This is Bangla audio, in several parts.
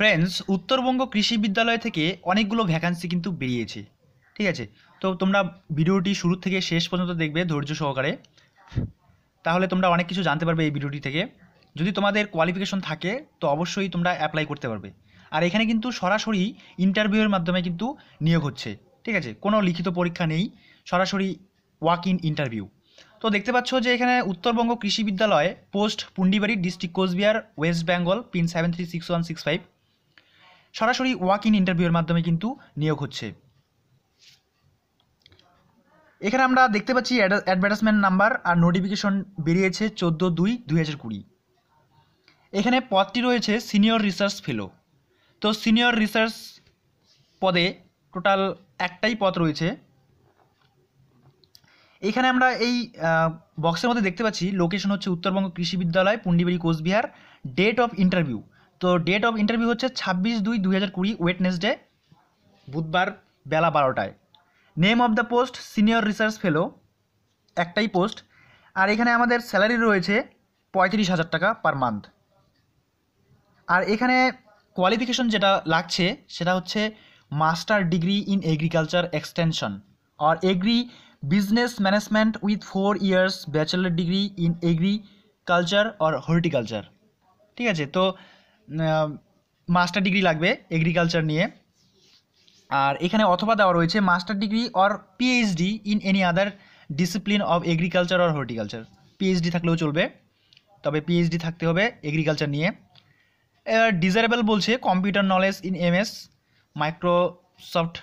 ফ্রেন্ডস উত্তরবঙ্গ কৃষি বিদ্যালয় থেকে অনেকগুলো ভ্যাকান্সি কিন্তু বেরিয়েছে ঠিক আছে তো তোমরা ভিডিওটি শুরু থেকে শেষ পর্যন্ত দেখবে ধৈর্য সহকারে তাহলে তোমরা অনেক কিছু জানতে পারবে এই ভিডিওটি থেকে যদি তোমাদের কোয়ালিফিকেশন থাকে তো অবশ্যই তোমরা অ্যাপ্লাই করতে পারবে আর এখানে কিন্তু সরাসরি ইন্টারভিউয়ের মাধ্যমে কিন্তু নিয়োগ হচ্ছে ঠিক আছে কোনো লিখিত পরীক্ষা নেই সরাসরি ওয়াক ইন ইন্টারভিউ তো দেখতে পাচ্ছ যে এখানে উত্তরবঙ্গ কৃষি বিদ্যালয়ে post Pundibari district Coochbehar West Bengal pin seven three six one six five সরাসরি ওয়াক ইন ইন্টারভিউয়ের মাধ্যমে কিন্তু নিয়োগ হচ্ছে এখানে আমরা দেখতে পাচ্ছি অ্যাডভার্টাইজমেন্ট নাম্বার আর নোটিফিকেশন বেরিয়েছে চোদ্দো দুই দুই হাজার কুড়ি এখানে পদটি রয়েছে সিনিয়র রিসার্চ ফেলো তো সিনিয়র রিসার্চ পদে টোটাল একটাই পদ রয়েছে এখানে আমরা এই বক্সের মধ্যে দেখতে পাচ্ছি লোকেশন হচ্ছে Uttarbanga Krishi Vidyalaya Pundibari Coochbehar date of interview তো ডেট অফ ইন্টারভিউ হচ্ছে ছাব্বিশ দুই দুই হাজার কুড়ি ওয়েটনেসডে বুধবার বেলা বারোটায় name of the post senior research fellow একটাই পোস্ট আর এখানে আমাদের স্যালারি রয়েছে পঁয়ত্রিশ হাজার টাকা পার মান্থ আর এখানে কোয়ালিফিকেশন যেটা লাগছে সেটা হচ্ছে master degree in agriculture extension আর agri business management with four years bachelor degree in agriculture or horticulture ঠিক আছে তো মাস্টার ডিগ্রি লাগবে এগ্রিকালচার নিয়ে আর এখানে অথবা দেওয়া রয়েছে master degree or PhD in any other discipline of agriculture or horticulture PhD থাকলেও চলবে তবে পিএইচডি থাকতে হবে এগ্রিকালচার নিয়ে ডিজারেবল বলছে computer knowledge in MS Microsoft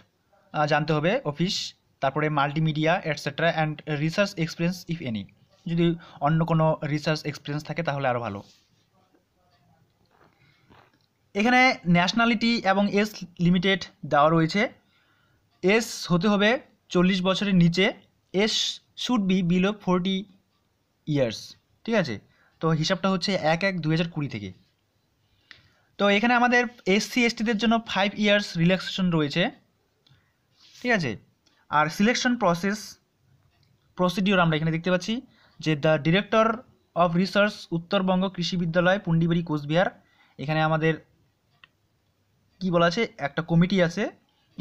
জানতে হবে অফিস তারপরে multimedia etcetera and research experience if any যদি অন্য কোনো রিসার্চ এক্সপিরিয়েন্স থাকে তাহলে আরও ভালো এখানে ন্যাশনালিটি এবং এস লিমিটেড দেওয়া রয়েছে এস হতে হবে চল্লিশ বছরের নিচে as should be below forty years ঠিক আছে তো হিসাবটা হচ্ছে এক এক দু হাজার কুড়ি থেকে তো এখানে আমাদের এসসি এসটিদের জন্য ফাইভ ইয়ার্স রিল্যাক্সেশন রয়েছে ঠিক আছে আর সিলেকশন প্রসেস প্রসিডিওর আমরা এখানে দেখতে পাচ্ছি যে the director of research Uttarbanga Krishi Vidyalaya Pundibari Cooch Behar এখানে আমাদের কি বলা আছে একটা কমিটি আছে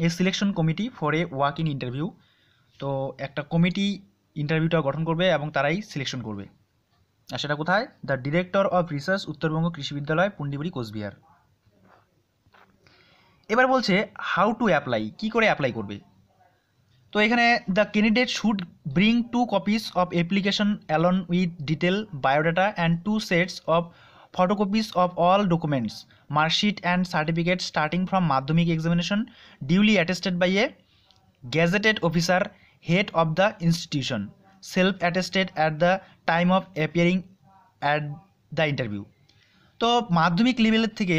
a selection committee for a walk in interview তো একটা কমিটি ইন্টারভিউটা গঠন করবে এবং তারাই সিলেকশন করবে আর সেটা কোথায় the director of research Uttarbanga Krishi Vidyalaya পুন্ডিবুড়ি Cooch Behar এবার বলছে হাউ টু অ্যাপ্লাই কি করে অ্যাপ্লাই করবে তো এখানে the candidate should bring two copies of application along with detail biodata and two sets of photocopies of all documents marksheet and certificate starting from Madhyamik examination duly attested by a gazetted officer head of the institution self attested at the time of appearing at the interview তো মাধ্যমিক লেভেলের থেকে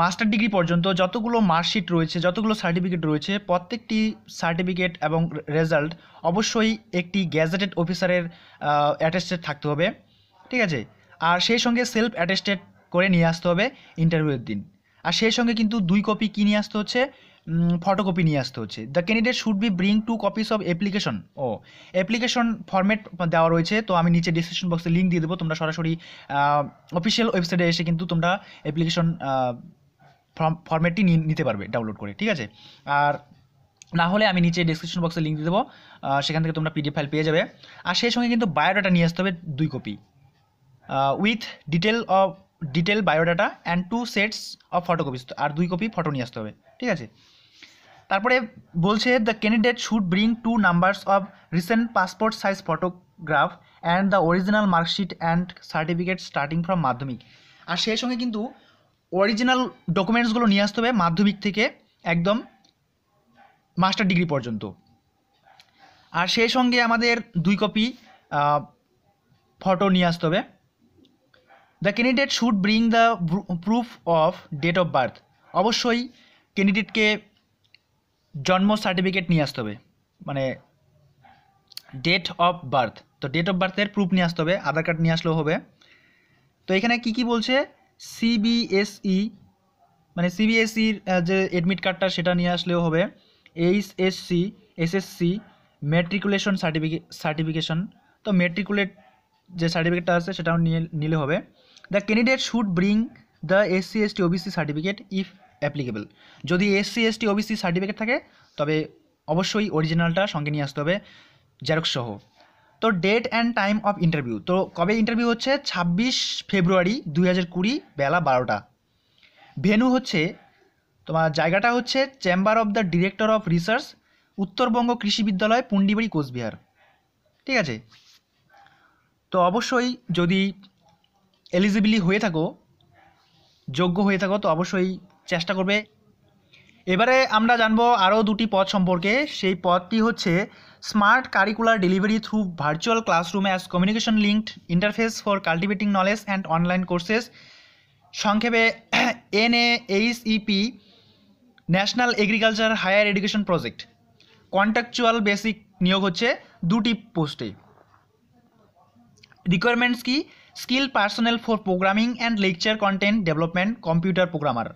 মাস্টার ডিগ্রি পর্যন্ত যতগুলো মার্কশিট রয়েছে যতগুলো সার্টিফিকেট রয়েছে প্রত্যেকটি সার্টিফিকেট এবং রেজাল্ট অবশ্যই একটি গ্যাজেটেড অফিসারের অ্যাটেস্টেড থাকতে হবে ঠিক আছে আর সেই সঙ্গে সেলফ অ্যাটেস্টেড করে নিয়ে আসতে হবে ইন্টারভিউয়ের দিন আর সেই সঙ্গে কিন্তু দুই কপি কী নিয়ে আসতে হচ্ছে ফটোকপি নিয়ে আসতে হচ্ছে the candidate should be bring two copies of application ও অ্যাপ্লিকেশন ফর্মেট দেওয়া রয়েছে তো আমি নিচে ডিসক্রিপশন বক্সে লিঙ্ক দিয়ে দেবো তোমরা সরাসরি অফিসিয়াল ওয়েবসাইটে এসে কিন্তু তোমরা অ্যাপ্লিকেশন ফর্ম ফর্মেটটি নিতে পারবে ডাউনলোড করে ঠিক আছে আর না হলে আমি নিচে ডিসক্রিপশন বক্সে লিঙ্ক দিয়ে দেবো সেখান থেকে তোমরা পিডিএফ ফাইল পেয়ে যাবে আর সেই সঙ্গে কিন্তু বায়োডাটা নিয়ে আসতে হবে দুই copy with detail of detail biodata and two sets of photocopies আর দুই কপি ফটো নিয়ে আসতে হবে ঠিক আছে তারপরে বলছে the candidate should bring two numbers of recent passport size photograph and the original marksheet and certificate starting from Madhyamik আর সেই সঙ্গে কিন্তু অরিজিনাল ডকুমেন্টসগুলো নিয়ে আসতে হবে মাধ্যমিক থেকে একদম মাস্টার ডিগ্রি পর্যন্ত আর সেই সঙ্গে আমাদের দুই কপি ফটো uh, নিয়ে আসতে হবে the candidate should bring the proof of date of birth অবশ্যই ক্যান্ডিডেটকে জন্ম সার্টিফিকেট নিয়ে আসতে হবে মানে ডেট অফ বার্থ তো ডেট অফ বার্থের প্রুফ নিয়ে আসতে হবে আধার কার্ড নিয়ে আসলেও হবে তো এখানে কি কি বলছে সিবিএসই e, মানে সিবিএসইর যে অ্যাডমিট কার্ডটা সেটা নিয়ে আসলেও হবে H SC SSC matriculation certificate certification তো ম্যাট্রিকুলেট যে সার্টিফিকেটটা আছে সেটাও নিয়ে নিলে হবে the candidate should bring the S C S T OBC certificate if applicable যদি এসসি টি ওবিসি সার্টিফিকেট থাকে তবে অবশ্যই অরিজিনালটা সঙ্গে নিয়ে আসতে হবে জেরক সহ তো date and time of interview তো কবে ইন্টারভিউ হচ্ছে ছাব্বিশ ফেব্রুয়ারি দুই হাজার কুড়ি বেলা বারোটা ভেনু হচ্ছে তোমার জায়গাটা হচ্ছে chamber of the director of research Uttarbanga Krishi Vidyalaya Pundibari Cooch Behar ঠিক আছে তো অবশ্যই যদি এলিজিবিলি হয়ে থাকো যোগ্য হয়ে থাকো তো অবশ্যই চেষ্টা করবে এবারে আমরা জানবো আরও দুটি পদ সম্পর্কে সেই পদটি হচ্ছে smart curricular delivery through virtual classroom as communication linked interface for cultivating knowledge and online courses সংক্ষেপে N NHEP national agriculture higher education project contractual basic নিয়োগ হচ্ছে দুটি পোস্টে রিকোয়ারমেন্টস কি skill personal for programming and lecture content development computer programmer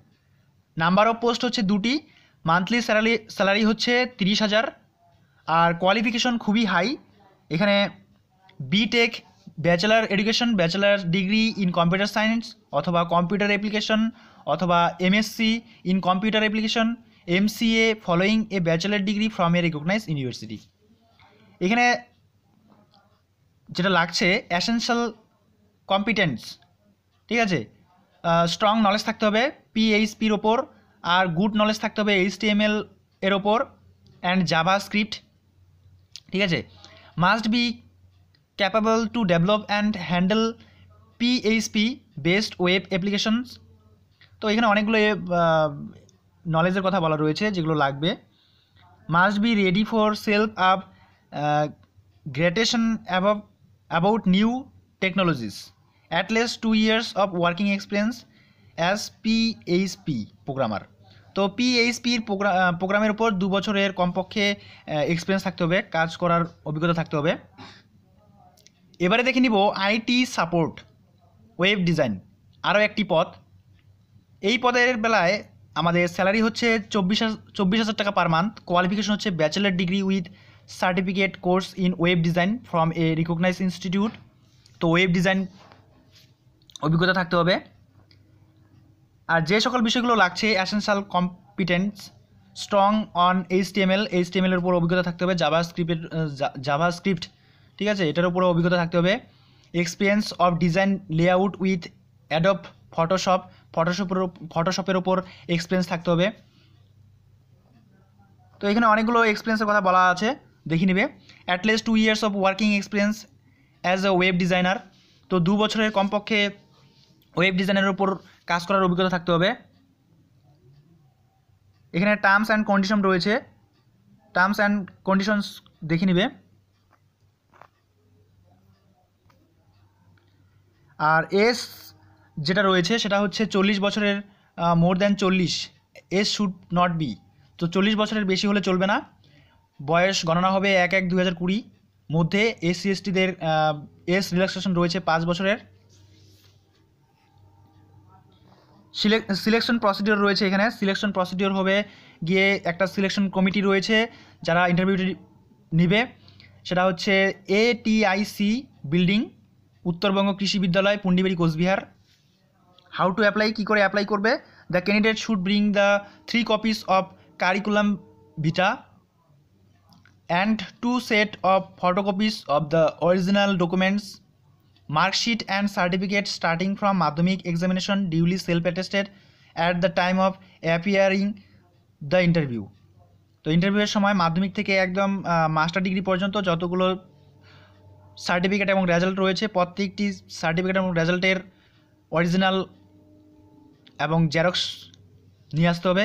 number of post হচ্ছে দুটি মান্থলি স্যালারি স্যালারি হচ্ছে তিরিশ হাজার আর কোয়ালিফিকেশন খুবই হাই এখানে BTech bachelor education bachelor degree in computer science অথবা কম্পিউটার অ্যাপ্লিকেশন অথবা MSc in computer application MCA following a bachelor degree from a recognise university এখানে যেটা লাগছে অ্যাসেন্সিয়াল কম্পিটেন্স ঠিক আছে স্ট্রং নলেজ থাকতে হবে পিএইচপির ওপর আর গুড নলেজ থাকতে হবে এইচটিএমএল এর ওপর অ্যান্ড জাভা স্ক্রিপ্ট ঠিক আছে must be capable to develop and handle PHP based web applications তো এখানে অনেকগুলো নলেজের কথা বলা রয়েছে যেগুলো লাগবে must be ready for self upgradation about new technologies at least two years of working experience as PHP programmer তো পিএইচপির প্রোগ্রাম প্রোগ্রামের উপর দু বছরের কমপক্ষে এক্সপিরিয়েন্স থাকতে হবে কাজ করার অভিজ্ঞতা থাকতে হবে এবারে দেখে নিব আইটি সাপোর্ট ওয়েব ডিজাইন আরও একটি পদ এই পদের বেলায় আমাদের স্যালারি হচ্ছে চব্বিশ চব্বিশ হাজার টাকা পার মান্থ কোয়ালিফিকেশন হচ্ছে bachelor degree with certificate course in web design from a recognise institute তো ওয়েব ডিজাইন অভিজ্ঞতা থাকতে হবে আর যে সকল বিষয়গুলো লাগছে essential competence strong on HTML H এলের উপর অভিজ্ঞতা থাকতে হবে জাভা স্ক্রিপ্টের জাভা স্ক্রিপ্ট ঠিক আছে এটার উপরে অভিজ্ঞতা থাকতে হবে experience of design layout with adobe photoshop ফটোশপের ফটোশপের ওপর এক্সপিরিয়েন্স থাকতে হবে তো এখানে অনেকগুলো এক্সপিরিয়েন্সের কথা বলা আছে দেখে নেবে at least two years of working experience as a web designer তো দু বছরের কমপক্ষে ওয়েব ডিজাইনের উপর কাজ করার অভিজ্ঞতা থাকতে হবে এখানে টার্মস অ্যান্ড কন্ডিশন রয়েছে টার্মস অ্যান্ড কন্ডিশনস দেখে নিবে আর এস যেটা রয়েছে সেটা হচ্ছে চল্লিশ বছরের মোর দ্যান চল্লিশ এস শুড নট বি তো চল্লিশ বছরের বেশি হলে চলবে না বয়স গণনা হবে এক এক দু হাজার কুড়ি মধ্যে এসসি এসটিদের এস রিল্যাক্সেশন রয়েছে পাঁচ বছরের সিলেকশন প্রসিডিওর রয়েছে এখানে সিলেকশন প্রসিডিওর হবে গিয়ে একটা সিলেকশন কমিটি রয়েছে যারা ইন্টারভিউটি নেবে সেটা হচ্ছে এটিআইসি building Uttarbanga Krishi Vidyalaya Pundibari Cooch Behar how to apply কী করে অ্যাপ্লাই করবে the candidate should bring the three copies of curriculum vitae and two set of photocopies of the original documents marksheet and certificate starting from Madhyamik examination duly self attested at the time of appearing the interview তো ইন্টারভিউয়ের সময় মাধ্যমিক থেকে একদম মাস্টার ডিগ্রি পর্যন্ত যতগুলো সার্টিফিকেট এবং রেজাল্ট রয়েছে প্রত্যেকটি সার্টিফিকেট এবং রেজাল্টের অরিজিনাল এবং জেরক্স নিয়ে আসতে হবে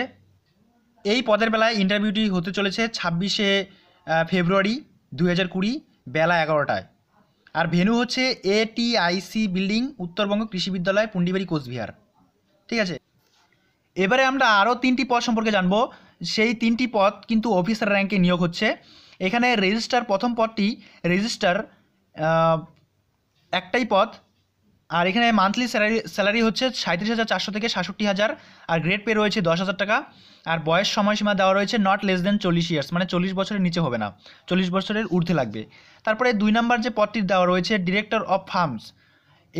এই পদের বেলায় ইন্টারভিউটি হতে চলেছে ছাব্বিশে ফেব্রুয়ারি দু হাজার কুড়ি বেলা এগারোটায় আর ভেনু হচ্ছে এটিআইসি বিল্ডিং উত্তরবঙ্গ কৃষি বিদ্যালয় পুন্ডিবাড়ি কোচবিহার ঠিক আছে এবারে আমরা আরও তিনটি পদ সম্পর্কে জানবো সেই তিনটি পদ কিন্তু অফিসার র্যাঙ্কে নিয়োগ হচ্ছে এখানে রেজিস্টার প্রথম পদটি রেজিস্টার একটাই পথ আর এখানে মান্থলি স্যালারি স্যালারি হচ্ছে সাঁত্রিশ হাজার চারশো থেকে সাতষট্টি হাজার আর গ্রেড পে রয়েছে দশ হাজার টাকা আর বয়স সময়সীমা দেওয়া রয়েছে নট লেস দেন চল্লিশ ইয়ার্স মানে চল্লিশ বছরের নিচে হবে না চল্লিশ বছরের ঊর্ধ্বে লাগবে তারপরে দুই নম্বর যে পদটি দেওয়া রয়েছে ডিরেক্টর অফ ফার্মস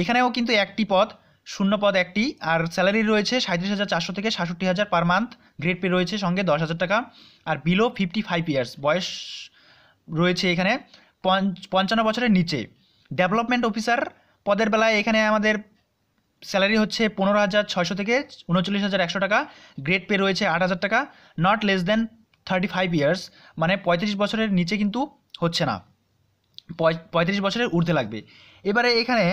এখানেও কিন্তু একটি পদ শূন্য পদ একটি আর স্যালারি রয়েছে সাঁত্রিশ হাজার চারশো থেকে সাতষট্টি হাজার পার মান্থ গ্রেড পে রয়েছে সঙ্গে দশ হাজার টাকা আর বিলো ফিফটি ফাইভ ইয়ার্স বয়স রয়েছে এখানে পঞ্চান্ন বছরের নিচে ডেভেলপমেন্ট অফিসার পদের বেলায় এখানে আমাদের স্যালারি হচ্ছে পনেরো হাজার ছয়শো থেকে উনচল্লিশ হাজার একশো টাকা গ্রেড পে রয়েছে আট হাজার টাকা not less than thirty five years মানে পঁয়ত্রিশ বছরের নিচে কিন্তু হচ্ছে না পঁয়ত্রিশ বছরের ঊর্ধ্বে লাগবে এবারে এখানে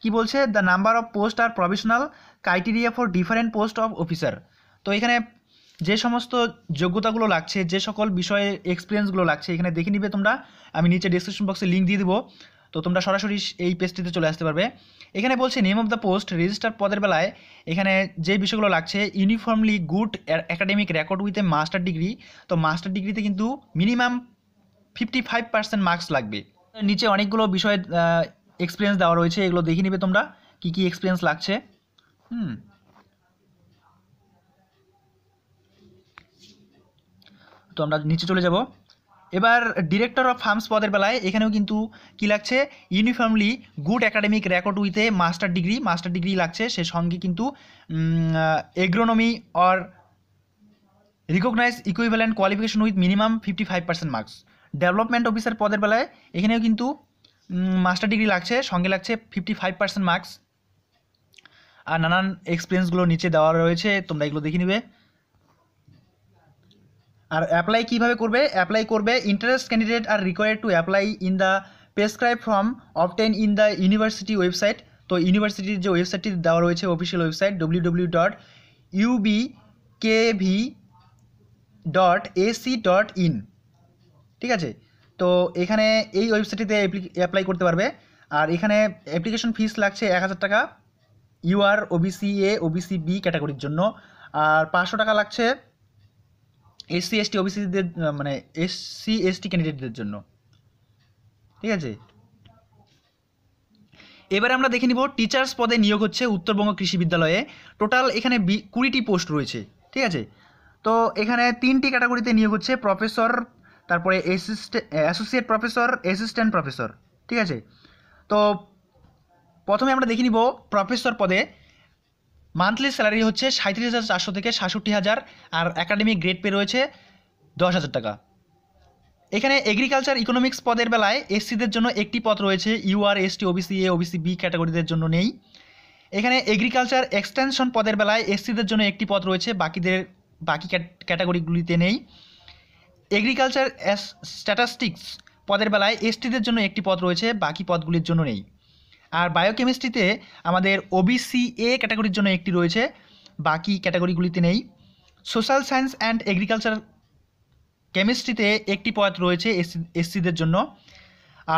কি বলছে দ্য নাম্বার অফ পোস্ট আর professional criteria for different post of officer তো এখানে যে সমস্ত যোগ্যতাগুলো লাগছে যে সকল বিষয়ে এক্সপিরিয়েন্সগুলো লাগছে এখানে দেখে নিবে তোমরা আমি নিচে ডিসক্রিপশন বক্সে লিঙ্ক দিয়ে দেবো তো তোমরা সরাসরি এই পেজটিতে চলে আসতে পারবে এখানে বলছে name of the post registrar পদের বেলায় এখানে যে বিষয়গুলো লাগছে uniformly good academic record with a master degree তো মাস্টার ডিগ্রিতে কিন্তু minimum fifty five percent marks লাগবে নিচে অনেকগুলো বিষয়ের এক্সপিরিয়েন্স দেওয়া রয়েছে এগুলো দেখে নেবে তোমরা কি কি এক্সপিরিয়েন্স লাগছে হুম তো আমরা নিচে চলে যাব এবার ডিরেক্টর অফ ফার্মস পদের বেলায় এখানেও কিন্তু কি লাগছে ইউনিফর্মলি গুড একাডেমিক রেকর্ড উইথে মাস্টার ডিগ্রি মাস্টার ডিগ্রি লাগছে সে সঙ্গে কিন্তু agronomy or recognise equivalent qualification with minimum fifty five percent marks development officer পদের বেলায় এখানেও কিন্তু মাস্টার ডিগ্রি লাগছে সঙ্গে লাগছে ফিফটি ফাইভ পার্সেন্ট মার্কস আর নানান এক্সপিরিয়েন্সগুলো নিচে দেওয়া রয়েছে তোমরা এগুলো দেখে নিবে আর অ্যাপ্লাই কীভাবে করবে অ্যাপ্লাই করবে interest candidate are required to apply in the prescribe form obtain in the university website তো ইউনিভার্সিটির যে ওয়েবসাইটটি দেওয়া রয়েছে official website W W dot UB KV dot AC dot in ঠিক আছে তো এখানে এই ওয়েবসাইটটিতে অ্যাপ্লাই করতে পারবে আর এখানে অ্যাপ্লিকেশন ফিস লাগছে এক হাজার টাকা UR OBC A OBC B ক্যাটাগরির জন্য আর পাঁচশো টাকা লাগছে এসসি এসটি ওবিসিদের মানে এসসি এসটি ক্যান্ডিডেটদের জন্য ঠিক আছে এবারে আমরা দেখে নিব টিচার্স পদে নিয়োগ হচ্ছে উত্তরবঙ্গ কৃষি বিদ্যালয়ে টোটাল এখানে কুড়িটি পোস্ট রয়েছে ঠিক আছে তো এখানে তিনটি ক্যাটাগরিতে নিয়োগ হচ্ছে প্রফেসর তারপরে অ্যাসোসিয়েট প্রফেসর অ্যাসিস্ট্যান্ট প্রফেসর ঠিক আছে তো প্রথমে আমরা দেখে নিব প্রফেসর পদে মান্থলি স্যালারি হচ্ছে সাঁত্রিশ হাজার চারশো থেকে সাতষট্টি হাজার আর একাডেমিক গ্রেড পে রয়েছে দশ হাজার টাকা এখানে এগ্রিকালচার ইকোনমিক্স পদের বেলায় এসসিদের জন্য একটি পদ রয়েছে UR ST OBC A OBC B ক্যাটাগরিদের জন্য নেই এখানে এগ্রিকালচার এক্সটেনশন পদের বেলায় এসসিদের জন্য একটি পদ রয়েছে বাকিদের বাকি ক্যাটাগরিগুলিতে নেই এগ্রিকালচার স্ট্যাটাস্টিক্স পদের বেলায় এসটিদের জন্য একটি পদ রয়েছে বাকি পদগুলির জন্য নেই আর বায়োকেমিস্ট্রিতে আমাদের ওবিসি এ ক্যাটাগরির জন্য একটি রয়েছে বাকি ক্যাটাগরিগুলিতে নেই সোশ্যাল সায়েন্স অ্যান্ড এগ্রিকালচার কেমিস্ট্রিতে একটি পদ রয়েছে এসসিদের জন্য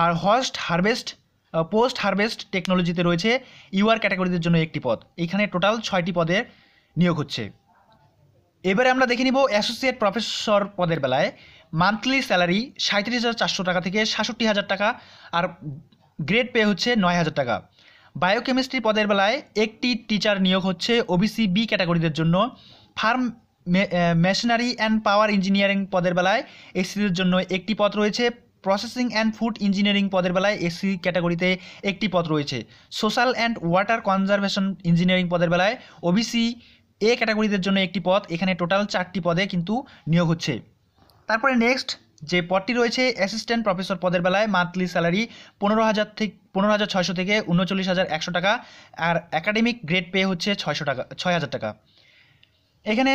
আর হস্ট হারভেস্ট পোস্ট হারভেস্ট টেকনোলজিতে রয়েছে ইউআর ক্যাটাগরিদের জন্য একটি পদ এখানে টোটাল ছয়টি পদের নিয়োগ হচ্ছে এবারে আমরা দেখে নিব অ্যাসোসিয়েট প্রফেসর পদের বেলায় মান্থলি স্যালারি সাঁত্রিশ হাজার চারশো টাকা থেকে সাতষট্টি হাজার টাকা আর গ্রেড পে হচ্ছে নয় হাজার টাকা বায়োকেমিস্ট্রি পদের বেলায় একটি টিচার নিয়োগ হচ্ছে ওবিসি বি ক্যাটাগরিদের জন্য farm machinery and power engineering পদের বেলায় এসসিদের জন্য একটি পদ রয়েছে প্রসেসিং অ্যান্ড ফুড ইঞ্জিনিয়ারিং পদের বেলায় এসসি ক্যাটাগরিতে একটি পদ রয়েছে social and water conservation engineering পদের বেলায় ওবিসি এ ক্যাটাগরিদের জন্য একটি পদ এখানে টোটাল চারটি পদে কিন্তু নিয়োগ হচ্ছে তারপরে নেক্সট যে পদটি রয়েছে অ্যাসিস্ট্যান্ট প্রফেসর পদের বেলায় মান্থলি স্যালারি পনেরো হাজার থেকে পনেরো হাজার ছয়শো থেকে উনচল্লিশ হাজার একশো টাকা আর একাডেমিক গ্রেড পে হচ্ছে ছয়শো টাকা ছয় হাজার টাকা এখানে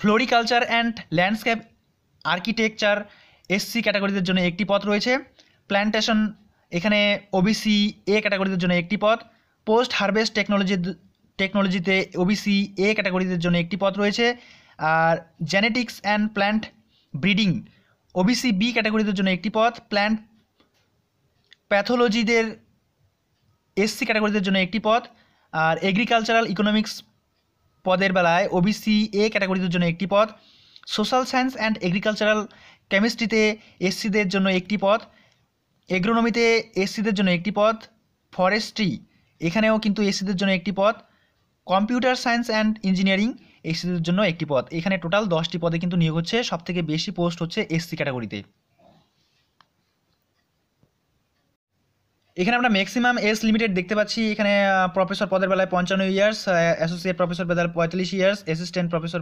floriculture and landscape architecture SC ক্যাটাগরিদের জন্য একটি পদ রয়েছে প্ল্যান্টেশন এখানে ওবিসি এ ক্যাটাগরিদের জন্য একটি পদ পোস্ট হারভেস্ট টেকনোলজি টেকনোলজিতে ওবিসি এ ক্যাটাগরিদের জন্য একটি পদ রয়েছে আর genetics and plant breeding OBC B ক্যাটাগরিদের জন্য একটি পদ প্ল্যান্ট প্যাথোলজিদের এসসি ক্যাটাগরিদের জন্য একটি পদ আর এগ্রিকালচারাল ইকোনমিক্স পদের বেলায় ওবিসি এ ক্যাটাগরিদের জন্য একটি পদ সোশ্যাল সায়েন্স অ্যান্ড এগ্রিকালচারাল কেমিস্ট্রিতে এসসিদের জন্য একটি পদ এগ্রোনমিতে এসসিদের জন্য একটি পদ ফরেস্ট্রি এখানেও কিন্তু এসসিদের জন্য একটি পদ কম্পিউটার সায়েন্স অ্যান্ড ইঞ্জিনিয়ারিং সিদের জন্য একটি পদ এখানে টোটাল দশটি পদে কিন্তু নিয়োগ হচ্ছে সবথেকে বেশি পোস্ট হচ্ছে এসসি ক্যাটাগরিতে এখানে আমরা ম্যাক্সিমাম এজ লিমিটেড দেখতে পাচ্ছি এখানে প্রফেসর পদের বেলায় পঞ্চান্ন ইয়ার্স অ্যাসোসিয়েট প্রফেসর বেলায় পঁয়তাল্লিশ ইয়ার্স অ্যাসিস্ট্যান্ট প্রফেসর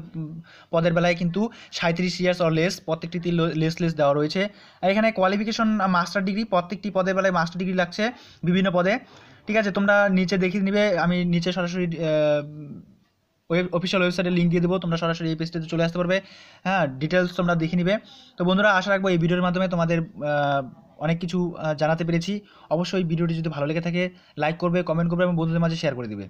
পদের বেলায় কিন্তু সাঁত্রিশ ইয়ার্স অর লেস প্রত্যেকটিতে লেস লেস দেওয়া রয়েছে আর এখানে কোয়ালিফিকেশন মাস্টার ডিগ্রি প্রত্যেকটি পদের বেলায় মাস্টার ডিগ্রি লাগছে বিভিন্ন পদে ঠিক আছে তোমরা নিচে দেখিয়ে নিবে আমি নিচে সরাসরি ওয়েব অফিসিয়াল ওয়েবসাইটের লিঙ্ক দিয়ে দেবো তোমরা সরাসরি এই পেজটিতে চলে আসতে পারবে হ্যাঁ ডিটেলস তোমরা দেখে নিবে তো বন্ধুরা আশা রাখবো এই ভিডিওর মাধ্যমে তোমাদের অনেক কিছু জানাতে পেরেছি অবশ্যই ভিডিওটি যদি ভালো লেগে থাকে লাইক করবে কমেন্ট করবে এবং বন্ধুদের মাঝে শেয়ার করে দিবে